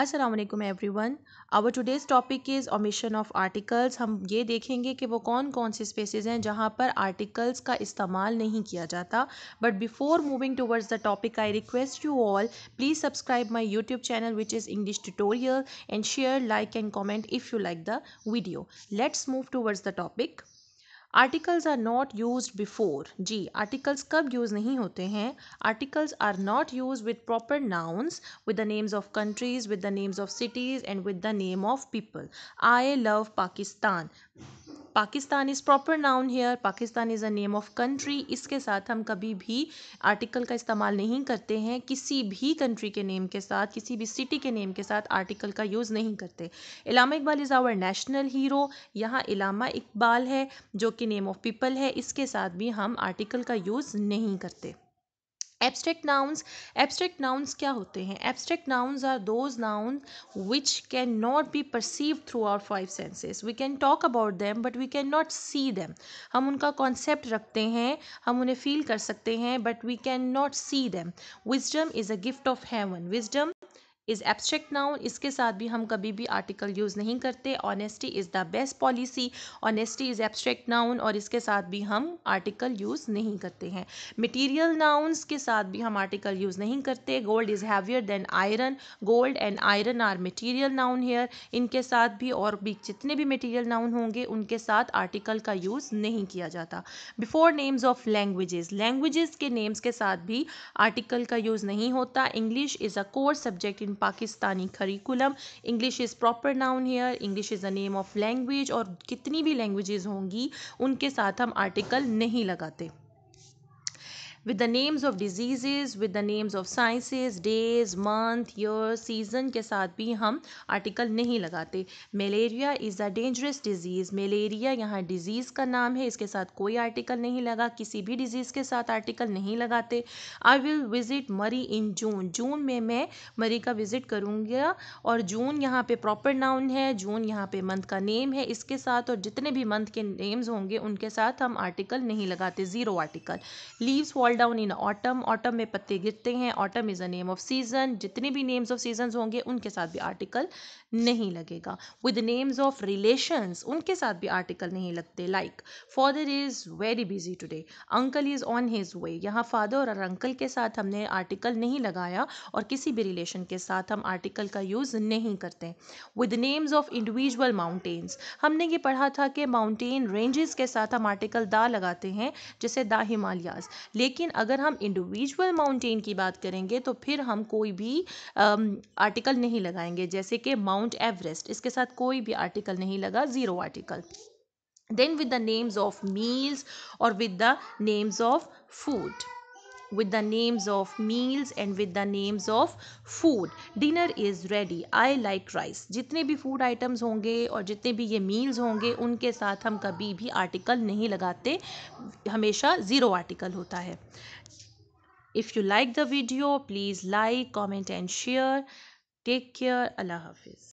Aslam everyone our today's topic is omission of articles हम ये देखेंगे कि वो कौन कौन से स्पेसेस हैं जहाँ पर आर्टिकल्स का इस्तेमाल नहीं किया जाता but before moving towards the topic I request you all please subscribe my YouTube channel which is English tutorial and share like and comment if you like the video let's move towards the topic articles are not use before G articles कब use नहीं होते हैं articles are not use with proper nouns with the names of countries with the names of cities and with the name of people I love Pakistan Pakistan is proper noun here Pakistan is a name of country इसके साथ हम कभी भी article का इस्तेमाल नहीं करते हैं किसी भी कंट्री के नेम के साथ किसी भी सिटी के नेम के साथ आर्टिकल का यूज़ नहीं करते Allama Iqbal is our national hero यहाँ इलामा इकबाल है जो कि नेम ऑफ पीपल है इसके साथ भी हम आर्टिकल का यूज़ नहीं करते एब्स्ट्रैक्ट नाउन्स एब्स्ट्रैक्ट नाउन्स क्या होते हैं abstract nouns are those noun which can not be perceive through our five senses we can talk about them but we can not see them हम उनका concept रखते हैं हम उन्हें फील कर सकते हैं but we can not see them wisdom is a gift of heaven wisdom is abstract noun इसके साथ भी हम कभी भी आर्टिकल यूज़ नहीं करते honesty is the best policy honesty is abstract noun और इसके साथ भी हम आर्टिकल यूज़ नहीं करते हैं मटीरियल नाउन्स के साथ भी हम आर्टिकल यूज़ नहीं करते gold is heavier than iron gold and iron are material noun here इनके साथ भी और भी जितने भी मटीरियल नाउन होंगे उनके साथ आर्टिकल का यूज़ नहीं किया जाता before names of languages languages के नेम्स के साथ भी आर्टिकल का यूज़ नहीं होता English is a core subject in Pakistani curriculum English is proper noun here English is a name of language और कितनी भी लैंग्वेजेज होंगी उनके साथ हम आर्टिकल नहीं लगाते with the names of diseases with the names of sciences days month year season के साथ भी हम आर्टिकल नहीं लगाते malaria is a dangerous disease malaria यहाँ डिज़ीज़ का नाम है इसके साथ कोई आर्टिकल नहीं लगा किसी भी डिज़ीज़ के साथ आर्टिकल नहीं लगाते आई विल विज़िट मरी इन जून जून में मैं मरी का विज़िट करूँगा और जून यहाँ पे प्रॉपर नाउन है जून यहाँ पे मंथ का नेम है इसके साथ और जितने भी मंथ के नेम्स होंगे उनके साथ हम आर्टिकल नहीं लगाते zero article leaves for fall down in autumn autumn में पत्ते गिरते हैं autumn is a name of season जितने भी नेम्स ऑफ सीजन होंगे उनके साथ भी आर्टिकल नहीं लगेगा विद नेम्स ऑफ रिलेशंस उनके साथ भी आर्टिकल नहीं लगते like father is very busy today uncle is on his way यहाँ फादर और अंकल के साथ हमने आर्टिकल नहीं लगाया और किसी भी रिलेशन के साथ हम आर्टिकल का यूज़ नहीं करते with names of individual mountains हमने ये पढ़ा था कि माउंटेन रेंजेस के साथ हम आर्टिकल दा लगाते हैं जैसे दा हिमालयाज लेकिन लेकिन अगर हम इंडिविजुअल माउंटेन की बात करेंगे तो फिर हम कोई भी आर्टिकल नहीं लगाएंगे जैसे कि माउंट एवरेस्ट इसके साथ कोई भी आर्टिकल नहीं लगा zero article then with the names of meals और with the names of food with the names of meals and with the names of food dinner is ready I like rice जितने भी food items होंगे और जितने भी ये meals होंगे उनके साथ हम कभी भी article नहीं लगाते हमेशा zero article होता है If you like the video, please like, comment and share. Take care. Allah Hafiz.